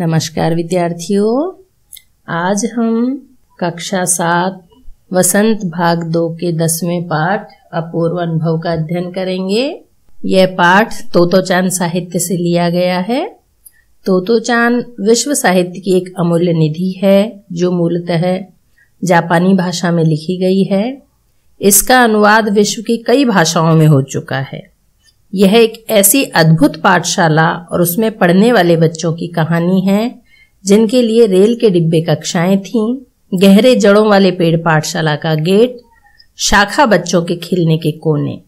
नमस्कार विद्यार्थियों आज हम कक्षा सात वसंत भाग दो के दसवें पाठ अपूर्व अनुभव का अध्ययन करेंगे यह पाठ चांद साहित्य से लिया गया है चांद विश्व साहित्य की एक अमूल्य निधि है जो मूलतः जापानी भाषा में लिखी गई है इसका अनुवाद विश्व की कई भाषाओं में हो चुका है यह एक ऐसी अद्भुत पाठशाला और उसमें पढ़ने वाले बच्चों की कहानी है जिनके लिए रेल के डिब्बे कक्षाएं थीं गहरे जड़ों वाले पेड़ पाठशाला का गेट शाखा बच्चों के खिलने के कोने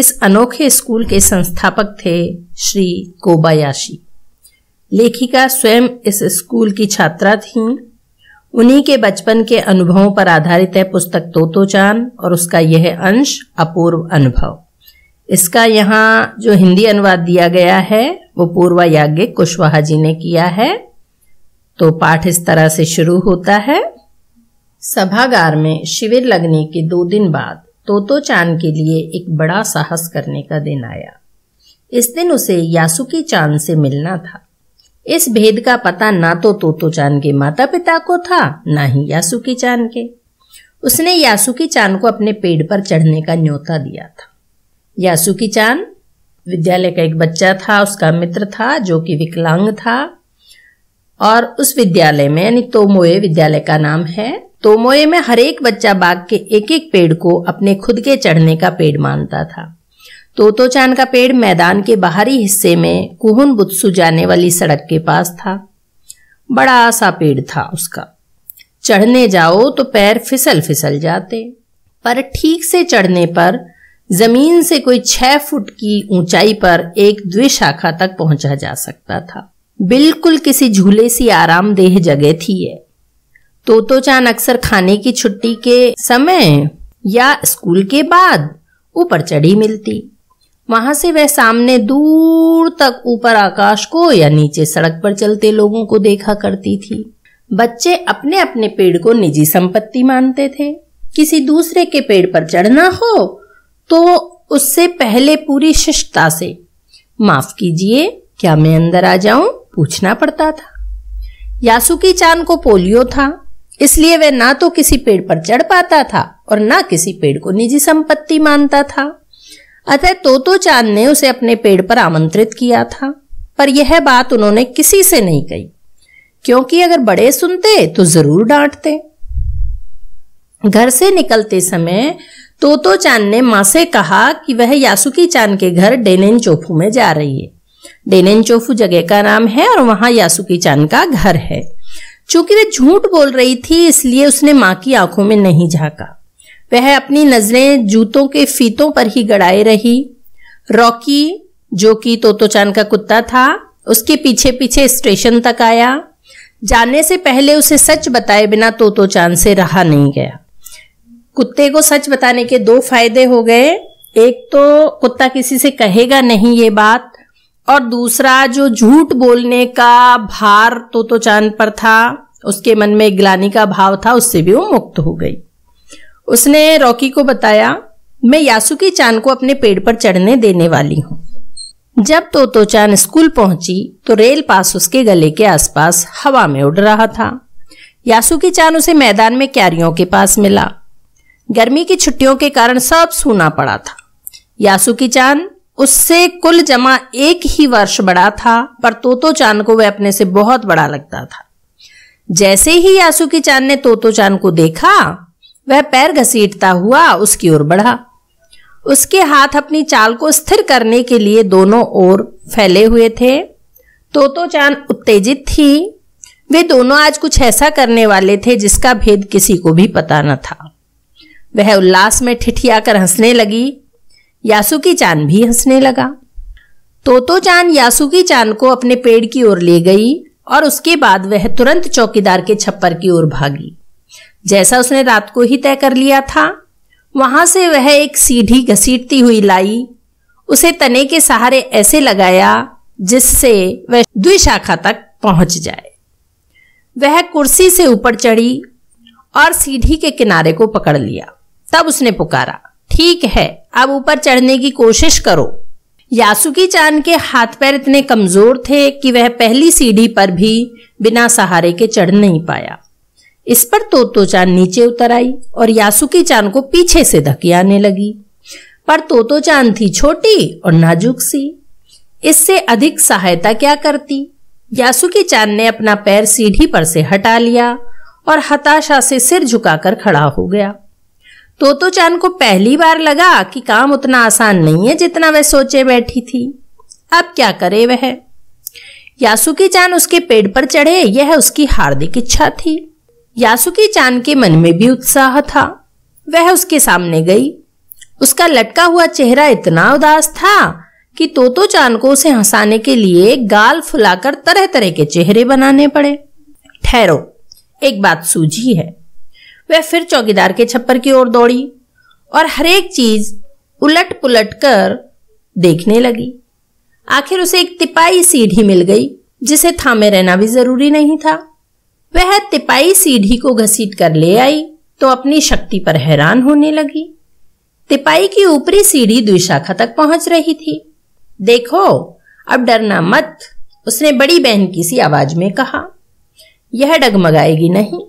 इस अनोखे स्कूल के संस्थापक थे श्री कोबायाशी लेखिका स्वयं इस स्कूल की छात्रा थीं उन्हीं के बचपन के अनुभवों पर आधारित है पुस्तक तोतोचान और उसका यह अंश अपूर्व अनुभव इसका यहाँ जो हिंदी अनुवाद दिया गया है वो पूर्वा याज्ञिक कुशवाहा जी ने किया है तो पाठ इस तरह से शुरू होता है सभागार में शिविर लगने के दो दिन बाद तोतो चांद के लिए एक बड़ा साहस करने का दिन आया इस दिन उसे यासुकी चांद से मिलना था इस भेद का पता ना तो तोतो चांद के माता पिता को था ना ही यासुकी चांद के उसने यासुकी चांद को अपने पेड़ पर चढ़ने का न्योता दिया था यासुकी चांद विद्यालय का एक बच्चा था उसका मित्र था जो कि विकलांग था और उस विद्यालय में यानी तोमोए विद्यालय का नाम है तोमोए में एक बच्चा बाग के एक एक पेड़ को अपने खुद के चढ़ने का पेड़ मानता था चांद का पेड़ मैदान के बाहरी हिस्से में कुहुन बुत्सु जाने वाली सड़क के पास था बड़ा सा पेड़ था उसका चढ़ने जाओ तो पैर फिसल फिसल जाते पर ठीक से चढ़ने पर जमीन से कोई छह फुट की ऊंचाई पर एक द्विशाखा तक पहुंचा जा सकता था बिल्कुल किसी झूले सी आरामदेह जगह थी तो तोतोचान अक्सर खाने की छुट्टी के समय या स्कूल के बाद ऊपर चढ़ी मिलती वहां से वह सामने दूर तक ऊपर आकाश को या नीचे सड़क पर चलते लोगों को देखा करती थी बच्चे अपने अपने पेड़ को निजी संपत्ति मानते थे किसी दूसरे के पेड़ पर चढ़ना हो तो उससे पहले पूरी शिष्टता से माफ कीजिए क्या मैं अंदर आ जाऊं पूछना पड़ता था यासुकी चांद को पोलियो था इसलिए वह ना तो किसी पेड़ पर चढ़ पाता था और ना किसी पेड़ को निजी संपत्ति मानता था अतः तोतो चांद ने उसे अपने पेड़ पर आमंत्रित किया था पर यह बात उन्होंने किसी से नहीं कही क्योंकि अगर बड़े सुनते तो जरूर डांटते घर से निकलते समय तोतो चांद ने माँ से कहा कि वह यासुकी चांद के घर डेनेन चोफू में जा रही है डेनेन चोफू जगह का नाम है और वहां यासुकी चांद का घर है चूंकि वह झूठ बोल रही थी इसलिए उसने माँ की आंखों में नहीं झाका वह अपनी नजरें जूतों के फीतों पर ही गड़ाए रही रॉकी जो कि तोतोचान का कुत्ता था उसके पीछे पीछे स्टेशन तक आया जाने से पहले उसे सच बताए बिना तोतोचान से रहा नहीं गया कुत्ते को सच बताने के दो फायदे हो गए एक तो कुत्ता किसी से कहेगा नहीं ये बात और दूसरा जो झूठ बोलने का भार तो तो चांद पर था उसके मन में ग्लानी का भाव था उससे भी वो मुक्त हो गई उसने रॉकी को बताया मैं यासुकी चांद को अपने पेड़ पर चढ़ने देने वाली हूं जब तोतो तो चांद स्कूल पहुंची तो रेल पास उसके गले के आसपास हवा में उड़ रहा था यासुकी चांद उसे मैदान में क्यारियों के पास मिला गर्मी की छुट्टियों के कारण सब सूना पड़ा था यासुकी चांद उससे कुल जमा एक ही वर्ष बड़ा था पर तोतो चांद को वह अपने से बहुत बड़ा लगता था जैसे ही यासुकी चांद ने तोतो चांद को देखा वह पैर घसीटता हुआ उसकी ओर बढ़ा उसके हाथ अपनी चाल को स्थिर करने के लिए दोनों ओर फैले हुए थे तोतो चांद उत्तेजित थी वे दोनों आज कुछ ऐसा करने वाले थे जिसका भेद किसी को भी पता न था वह उल्लास में ठिठिया कर हंसने लगी यासुकी चांद भी हंसने लगा तोतो चांद यासुकी चांद को अपने पेड़ की ओर ले गई और उसके बाद वह तुरंत चौकीदार के छप्पर की ओर भागी जैसा उसने रात को ही तय कर लिया था वहां से वह एक सीढ़ी घसीटती हुई लाई उसे तने के सहारे ऐसे लगाया जिससे वह द्विशाखा तक पहुंच जाए वह कुर्सी से ऊपर चढ़ी और सीढ़ी के किनारे को पकड़ लिया तब उसने पुकारा ठीक है अब ऊपर चढ़ने की कोशिश करो यासुकी चांद के हाथ पैर इतने कमजोर थे कि वह पहली सीढ़ी पर भी बिना सहारे के चढ़ नहीं पाया इस पर तोतो चांद नीचे उतर आई और यासुकी चांद को पीछे से धकियाने लगी पर तोतो चांद थी छोटी और नाजुक सी इससे अधिक सहायता क्या करती यासुकी चांद ने अपना पैर सीढ़ी पर से हटा लिया और हताशा से सिर झुकाकर खड़ा हो गया तोतो चांद को पहली बार लगा कि काम उतना आसान नहीं है जितना वह सोचे बैठी थी अब क्या करे वह यासुकी चांद उसके पेड़ पर चढ़े यह उसकी हार्दिक इच्छा थी यासुकी चांद के मन में भी उत्साह था वह उसके सामने गई उसका लटका हुआ चेहरा इतना उदास था कि तोतो चांद को उसे हंसाने के लिए गाल फुलाकर तरह तरह के चेहरे बनाने पड़े ठहरो एक बात सूझी है वह फिर चौकीदार के छप्पर की ओर दौड़ी और हरेक चीज उलट पुलट कर देखने लगी आखिर उसे एक तिपाई सीढ़ी मिल गई जिसे थामे रहना भी जरूरी नहीं था वह तिपाई सीढ़ी को घसीट कर ले आई तो अपनी शक्ति पर हैरान होने लगी तिपाई की ऊपरी सीढ़ी द्विशाखा तक पहुंच रही थी देखो अब डरना मत उसने बड़ी बहन की सी आवाज में कहा यह डगमगाएगी नहीं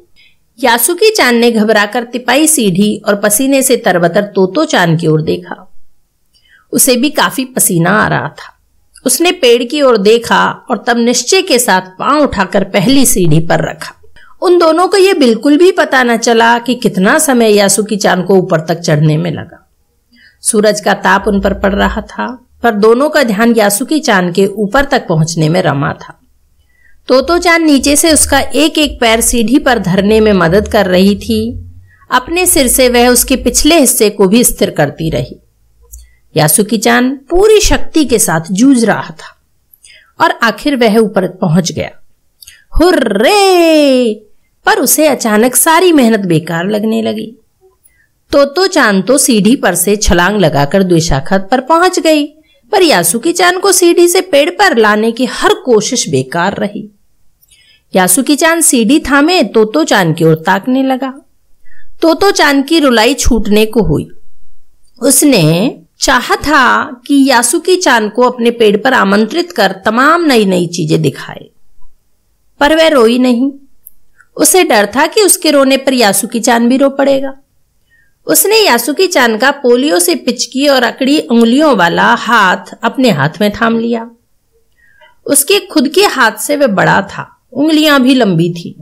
यासुकी चांद ने घबराकर तिपाई सीढ़ी और पसीने से तरबतर तोतो चांद की ओर देखा उसे भी काफी पसीना आ रहा था उसने पेड़ की ओर देखा और तब निश्चय के साथ पांव उठाकर पहली सीढ़ी पर रखा उन दोनों को यह बिल्कुल भी पता न चला कि कितना समय यासुकी चांद को ऊपर तक चढ़ने में लगा सूरज का ताप उन पर पड़ रहा था पर दोनों का ध्यान यासुकी चांद के ऊपर तक पहुंचने में रमा था तोतो चांद नीचे से उसका एक एक पैर सीढ़ी पर धरने में मदद कर रही थी अपने सिर से वह उसके पिछले हिस्से को भी स्थिर करती रही यासुकी चांद पूरी शक्ति के साथ जूझ रहा था और आखिर वह ऊपर पहुंच गया हुर्रे पर उसे अचानक सारी मेहनत बेकार लगने लगी तोतो चांद तो सीढ़ी पर से छलांग लगाकर द्विशाखत पर पहुंच गई पर यासुकी चांद को सीढ़ी से पेड़ पर लाने की हर कोशिश बेकार रही यासुकी चांद सीढ़ी थामे तोतो चांद की ओर ताकने लगा तोतो चांद की रुलाई छूटने को हुई उसने चाह था कि यासुकी चांद को अपने पेड़ पर आमंत्रित कर तमाम नई नई चीजें दिखाए पर वह रोई नहीं उसे डर था कि उसके रोने पर यासुकी चांद भी रो पड़ेगा उसने यासुकी चांद का पोलियो से पिचकी और अकड़ी उंगलियों वाला हाथ अपने हाथ में थाम लिया उसके खुद के हाथ से वह बड़ा था उंगलियां भी लंबी थी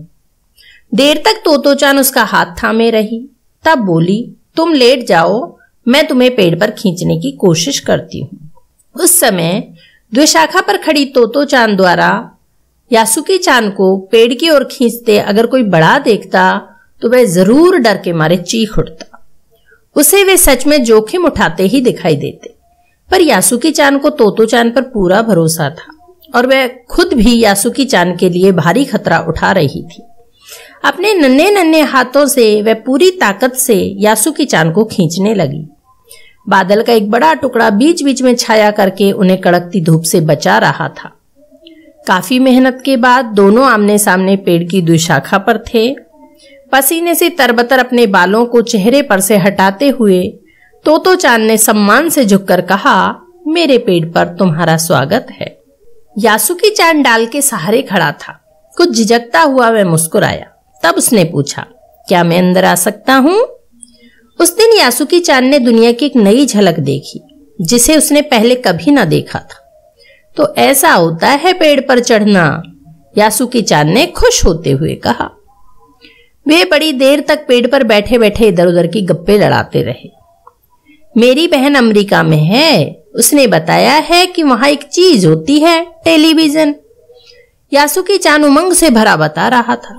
देर तक तोतोचान उसका हाथ थामे रही तब बोली तुम लेट जाओ मैं तुम्हें पेड़ पर खींचने की कोशिश करती हूँ उस समय द्विशाखा पर खड़ी तोतो चांद द्वारा यासुकी चांद को पेड़ की ओर खींचते अगर कोई बड़ा देखता तो वह जरूर डर के मारे चीख उठता उसे वे सच में जोखिम उठाते ही दिखाई देते पर यासुकी चांद को तोतो चांद पर पूरा भरोसा था और वह खुद भी यासुकी चांद के लिए भारी खतरा उठा रही थी अपने नन्हे नन्हे हाथों से वह पूरी ताकत से यासुकी चांद को खींचने लगी बादल का एक बड़ा टुकड़ा बीच बीच में छाया करके उन्हें कड़कती धूप से बचा रहा था काफी मेहनत के बाद दोनों आमने सामने पेड़ की दुशाखा पर थे पसीने से तरबतर अपने बालों को चेहरे पर से हटाते हुए तोतो चांद ने सम्मान से झुककर कहा मेरे पेड़ पर तुम्हारा स्वागत है यासुकी चांद डाल के सहारे खड़ा था कुछ झिझकता हुआ वह मुस्कुराया तब उसने पूछा क्या मैं अंदर आ सकता हूँ उस दिन यासुकी चांद ने दुनिया की एक नई झलक देखी जिसे उसने पहले कभी ना देखा था तो ऐसा होता है पेड़ पर चढ़ना यासुकी चांद ने खुश होते हुए कहा वे बड़ी देर तक पेड़ पर बैठे बैठे इधर उधर की गप्पे लड़ाते रहे मेरी बहन अमेरिका में है उसने बताया है कि वहां एक चीज होती है टेलीविजन यासुकी चान उमंग से भरा बता रहा था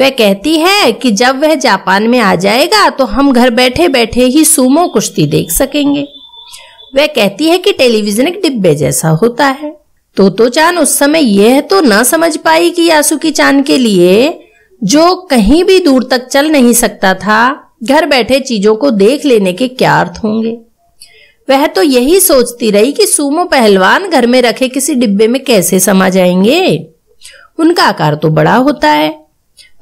वह कहती है कि जब वह जापान में आ जाएगा तो हम घर बैठे बैठे ही सुमो कुश्ती देख सकेंगे वह कहती है कि टेलीविजन एक डिब्बे जैसा होता है तो तो चान उस समय यह तो न समझ पाई कि यासुकी चान के लिए जो कहीं भी दूर तक चल नहीं सकता था घर बैठे चीजों को देख लेने के क्या अर्थ होंगे वह तो यही सोचती रही कि सूमो पहलवान घर में रखे किसी डिब्बे में कैसे समा जाएंगे उनका आकार तो बड़ा होता है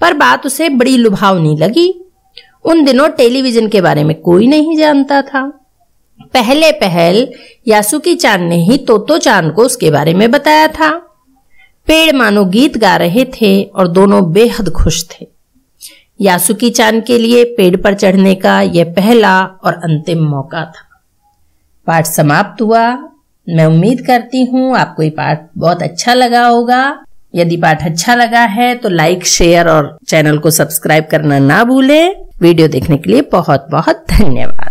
पर बात उसे बड़ी लुभावनी लगी उन दिनों टेलीविजन के बारे में कोई नहीं जानता था पहले पहल यासुकी चांद ने ही तोतो चांद को उसके बारे में बताया था पेड़ मानो गीत गा रहे थे और दोनों बेहद खुश थे यासुकी चांद के लिए पेड़ पर चढ़ने का यह पहला और अंतिम मौका था पाठ समाप्त हुआ मैं उम्मीद करती हूँ आपको ये पाठ बहुत अच्छा लगा होगा यदि पाठ अच्छा लगा है तो लाइक शेयर और चैनल को सब्सक्राइब करना ना भूले वीडियो देखने के लिए बहुत बहुत धन्यवाद